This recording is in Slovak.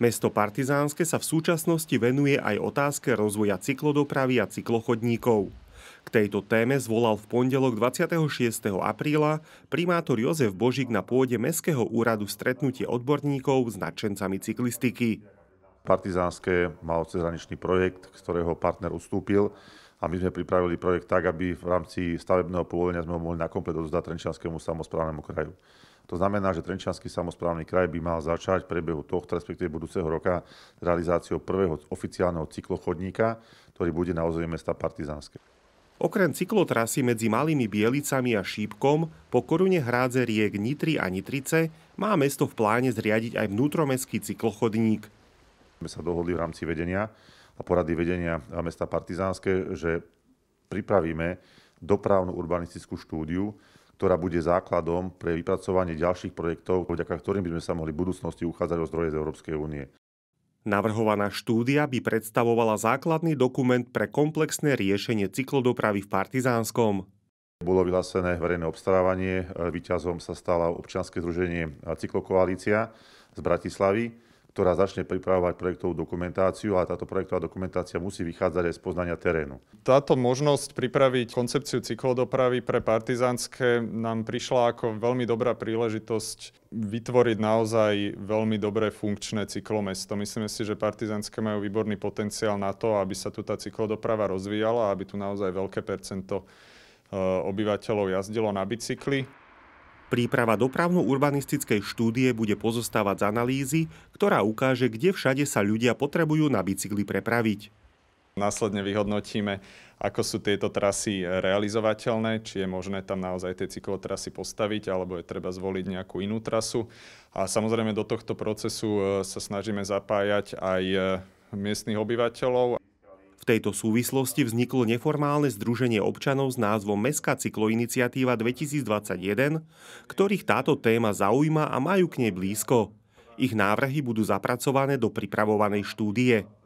Mesto Partizánske sa v súčasnosti venuje aj otázke rozvoja cyklodopravy a cyklochodníkov. K tejto téme zvolal v pondelok 26. apríla primátor Jozef Božík na pôde Mestského úradu stretnutie odborníkov s nadšencami cyklistiky. Partizánske malo cezhraničný projekt, ktorého partner ustúpil a my sme pripravili projekt tak, aby v rámci stavebného povolenia sme ho mohli na komplet odozdať Trenčianskému samozprávnemu kraju. To znamená, že Trenčiansky samozprávny kraj by mal začať v priebehu tohto, respektíve budúceho roka, realizáciou prvého oficiálneho cyklochodníka, ktorý bude na ozemí mesta Partizánske. Okrem cyklotrasy medzi Malými Bielicami a Šípkom po korune hrádze riek Nitry a Nitrice má mesto v pláne zriadiť aj vnútromestský cyklochodník. My sa dohodli v rámci vedenia a porady vedenia mesta Partizánske, že pripravíme dopravnú urbanistickú štúdiu, ktorá bude základom pre vypracovanie ďalších projektov, vďaka ktorým by sme sa mohli v budúcnosti uchádzať o zdroje z Európskej únie. Navrhovaná štúdia by predstavovala základný dokument pre komplexné riešenie cyklodopravy v Partizánskom. Bolo vyhlásené verejné obstarávanie, e, výťazom sa stala občianske združenie e, Cyklokoalícia z Bratislavy ktorá začne pripravovať projektovú dokumentáciu a táto projektová dokumentácia musí vychádzať aj z poznania terénu. Táto možnosť pripraviť koncepciu cyklodopravy pre partizánske nám prišla ako veľmi dobrá príležitosť vytvoriť naozaj veľmi dobré funkčné cyklomesto. Myslíme si, že partizánske majú výborný potenciál na to, aby sa tu tá cyklodoprava rozvíjala, aby tu naozaj veľké percento eh, obyvateľov jazdilo na bicykli. Príprava dopravno-urbanistickej štúdie bude pozostávať z analýzy, ktorá ukáže, kde všade sa ľudia potrebujú na bicykli prepraviť. Následne vyhodnotíme, ako sú tieto trasy realizovateľné, či je možné tam naozaj tie cyklotrasy postaviť, alebo je treba zvoliť nejakú inú trasu. A samozrejme do tohto procesu e, sa snažíme zapájať aj e, miestnych obyvateľov. V tejto súvislosti vzniklo neformálne združenie občanov s názvom Mestská cykloiniciatíva 2021, ktorých táto téma zaujíma a majú k nej blízko. Ich návrhy budú zapracované do pripravovanej štúdie.